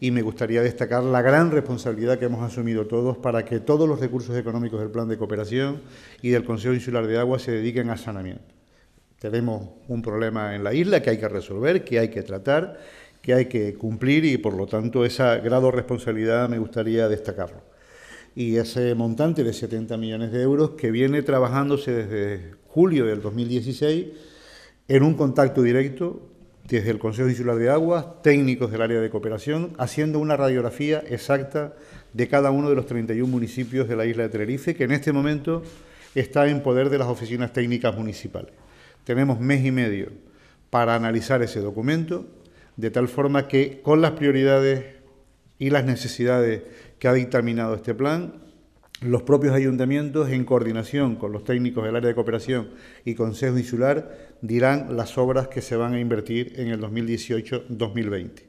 y me gustaría destacar la gran responsabilidad que hemos asumido todos para que todos los recursos económicos del Plan de Cooperación y del Consejo Insular de Agua se dediquen a sanamiento. Tenemos un problema en la isla que hay que resolver, que hay que tratar, que hay que cumplir y por lo tanto esa grado de responsabilidad me gustaría destacarlo. Y ese montante de 70 millones de euros que viene trabajándose desde julio del 2016 en un contacto directo desde el Consejo Insular de Aguas, técnicos del área de cooperación, haciendo una radiografía exacta de cada uno de los 31 municipios de la isla de Tenerife, que en este momento está en poder de las oficinas técnicas municipales. Tenemos mes y medio para analizar ese documento, de tal forma que con las prioridades y las necesidades que ha dictaminado este plan, los propios ayuntamientos, en coordinación con los técnicos del área de cooperación y Consejo Insular, dirán las obras que se van a invertir en el 2018-2020.